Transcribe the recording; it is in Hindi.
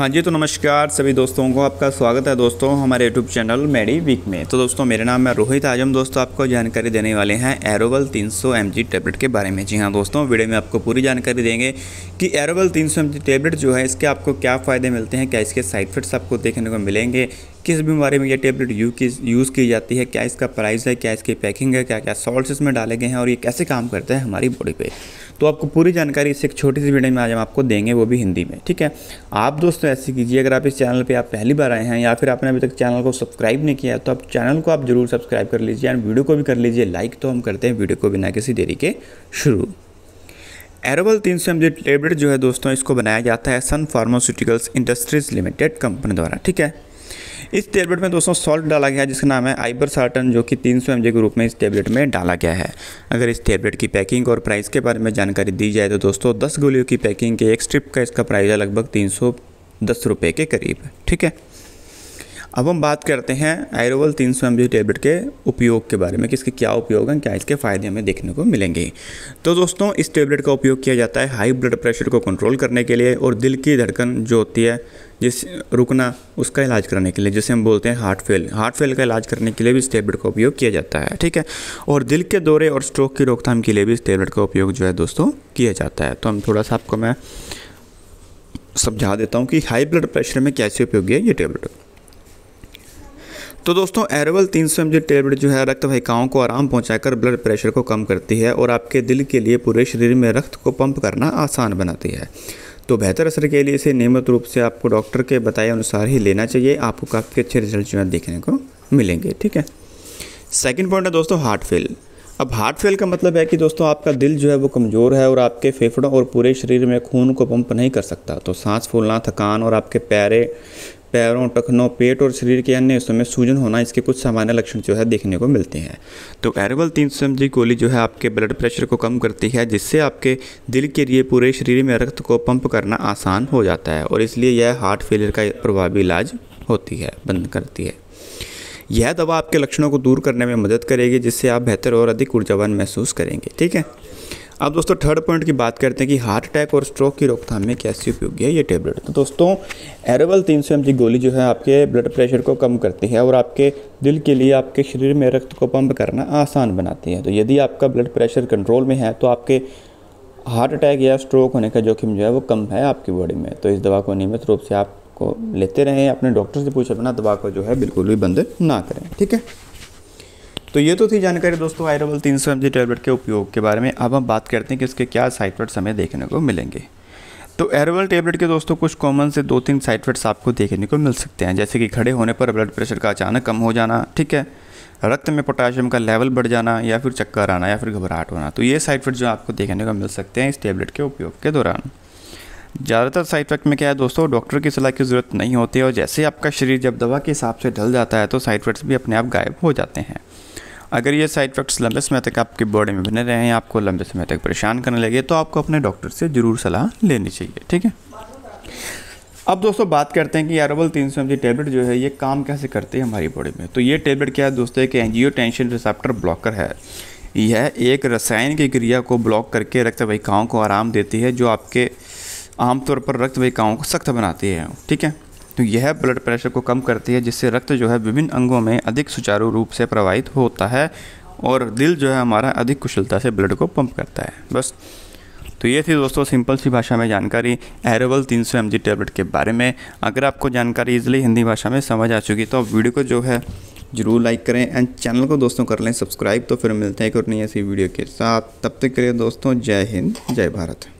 हाँ जी तो नमस्कार सभी दोस्तों को आपका स्वागत है दोस्तों हमारे यूट्यूब चैनल मेडी वीक में तो दोस्तों मेरा नाम है रोहित आजम दोस्तों आपको जानकारी देने वाले हैं एरोबल 300 सौ टैबलेट के बारे में जी हाँ दोस्तों वीडियो में आपको पूरी जानकारी देंगे कि एरोवल 300 सौ टैबलेट जो है इसके आपको क्या फ़ायदे मिलते हैं क्या इसके साइड इफेक्ट्स आपको देखने को मिलेंगे किस बीमारी में ये टेबलेट यू की यूज़ की जाती है क्या इसका प्राइस है क्या इसकी पैकिंग है क्या क्या सॉल्ट इसमें डाले गए हैं और ये कैसे काम करता है हमारी बॉडी पे तो आपको पूरी जानकारी इस एक छोटी सी वीडियो में आज हम आपको देंगे वो भी हिंदी में ठीक है आप दोस्तों ऐसे कीजिए अगर आप इस चैनल पर आप पहली बार आए हैं या फिर आपने अभी तक चैनल को सब्सक्राइब नहीं किया तो आप चैनल को आप जरूर सब्सक्राइब कर लीजिए एंड वीडियो को भी कर लीजिए लाइक तो हम करते हैं वीडियो को बिना किसी देरी के शुरू एरोबल तीन सौ एम टेबलेट जो है दोस्तों इसको बनाया जाता है Sun Pharmaceuticals Industries Limited company द्वारा ठीक है इस टेबलेट में दोस्तों सॉल्ट डाला गया है जिसका नाम है आइबर सार्टन जो कि तीन सौ के रूप में इस टेबलेट में डाला गया है अगर इस टेबलेट की पैकिंग और प्राइस के बारे में जानकारी दी जाए तो दोस्तों दस गोलियों की पैकिंग के एक स्ट्रिप का इसका प्राइस है लगभग तीन सौ दस रुपये के करीब ठीक है अब हम बात करते हैं आयरोवल तीन सौ एम टेबलेट के उपयोग के बारे में कि इसके क्या उपयोग हैं क्या इसके फ़ायदे हमें देखने को मिलेंगे तो दोस्तों इस टेबलेट का उपयोग किया जाता है हाई ब्लड प्रेशर को कंट्रोल करने के लिए और दिल की धड़कन जो होती है जिस रुकना उसका इलाज करने के लिए जिसे हम बोलते हैं हार्ट फेल हार्ट फेल का इलाज करने के लिए भी इस टेबलेट का उपयोग किया जाता है ठीक है और दिल के दौरे और स्ट्रोक की रोकथाम के लिए भी इस टेबलेट का उपयोग जो है दोस्तों किया जाता है तो हम थोड़ा सा आपको मैं समझा देता हूँ कि हाई ब्लड प्रेशर में कैसे उपयोगी है ये टेबलेट तो दोस्तों एरोवल तीन सौ एम टेबलेट जो है रक्त वाहिकाओं को आराम पहुंचाकर ब्लड प्रेशर को कम करती है और आपके दिल के लिए पूरे शरीर में रक्त को पंप करना आसान बनाती है तो बेहतर असर के लिए इसे नियमित रूप से आपको डॉक्टर के बताए अनुसार ही लेना चाहिए आपको काफ़ी अच्छे रिजल्ट जो है देखने को मिलेंगे ठीक है सेकेंड पॉइंट है दोस्तों हार्ट फेल अब हार्ट फेल का मतलब है कि दोस्तों आपका दिल जो है वो कमज़ोर है और आपके फेफड़ों और पूरे शरीर में खून को पंप नहीं कर सकता तो सांस फूलना थकान और आपके पैरे पैरों टखनों पेट और शरीर के अन्य हिस्सों में सूजन होना इसके कुछ सामान्य लक्षण जो है देखने को मिलते हैं तो एरेबल तीन सौ एम गोली जो है आपके ब्लड प्रेशर को कम करती है जिससे आपके दिल के लिए पूरे शरीर में रक्त को पंप करना आसान हो जाता है और इसलिए यह हार्ट फेलियर का प्रभावी इलाज होती है बंद करती है यह दवा आपके लक्षणों को दूर करने में मदद करेगी जिससे आप बेहतर और अधिक ऊर्जावान महसूस करेंगे ठीक है अब दोस्तों थर्ड पॉइंट की बात करते हैं कि हार्ट अटैक और स्ट्रोक की रोकथाम में कैसी उपयोगी है ये टेबलेट तो दोस्तों एरोवल तीन सौ जी गोली जो है आपके ब्लड प्रेशर को कम करती है और आपके दिल के लिए आपके शरीर में रक्त को पंप करना आसान बनाती है तो यदि आपका ब्लड प्रेशर कंट्रोल में है तो आपके हार्ट अटैक या स्ट्रोक होने का जोखिम जो है वो कम है आपकी बॉडी में तो इस दवा को नियमित रूप से आपको लेते रहें अपने डॉक्टर से पूछे अपना दवा को जो है बिल्कुल भी बंद ना करें ठीक है तो ये तो थी जानकारी दोस्तों आयरबल तीन सौ टैबलेट के उपयोग के बारे में अब हम बात करते हैं कि इसके क्या साइड इफेक्ट्स हमें देखने को मिलेंगे तो एरोवल टेबलेट के दोस्तों कुछ कॉमन से दो तीन साइड इफेक्ट्स आपको देखने को मिल सकते हैं जैसे कि खड़े होने पर ब्लड प्रेशर का अचानक कम हो जाना ठीक है रक्त में पोटाशियम का लेवल बढ़ जाना या फिर चक्कर आना या फिर घबराहट होना तो ये साइड इफेक्ट जो आपको देखने को मिल सकते हैं इस टेबलेट के उपयोग के दौरान ज़्यादातर साइड इफेक्ट में क्या है दोस्तों डॉक्टर की सलाह की ज़रूरत नहीं होती और जैसे आपका शरीर जब दवा के हिसाब से ढल जाता है तो साइड इफेक्ट्स भी अपने आप गायब हो जाते हैं अगर ये साइड इफेक्ट्स लंबे समय तक आपके बॉडी में बने रहें आपको लंबे समय तक परेशान करने लगे तो आपको अपने डॉक्टर से ज़रूर सलाह लेनी चाहिए ठीक है अब दोस्तों बात करते हैं कि यारोबल तीन सौ एम टेबलेट जो है ये काम कैसे करती है हमारी बॉडी में तो ये टेबलेट क्या है दोस्तों एक एनजीओ टेंशन रिसेप्टर ब्लॉकर है यह एक रसायन की क्रिया को ब्लॉक करके रक्त वहिकाओं को आराम देती है जो आपके आमतौर पर रक्त वहिकाओं को सख्त बनाती है ठीक है तो यह ब्लड प्रेशर को कम करती है जिससे रक्त जो है विभिन्न अंगों में अधिक सुचारू रूप से प्रवाहित होता है और दिल जो है हमारा अधिक कुशलता से ब्लड को पंप करता है बस तो ये थी दोस्तों सिंपल सी भाषा में जानकारी एरोवल 300 सौ टैबलेट के बारे में अगर आपको जानकारी इजिली हिंदी भाषा में समझ आ चुकी तो आप वीडियो को जो है ज़रूर लाइक करें एंड चैनल को दोस्तों कर लें सब्सक्राइब तो फिर मिलते हैं एक और नई ऐसी वीडियो के साथ तब तक करिए दोस्तों जय हिंद जय भारत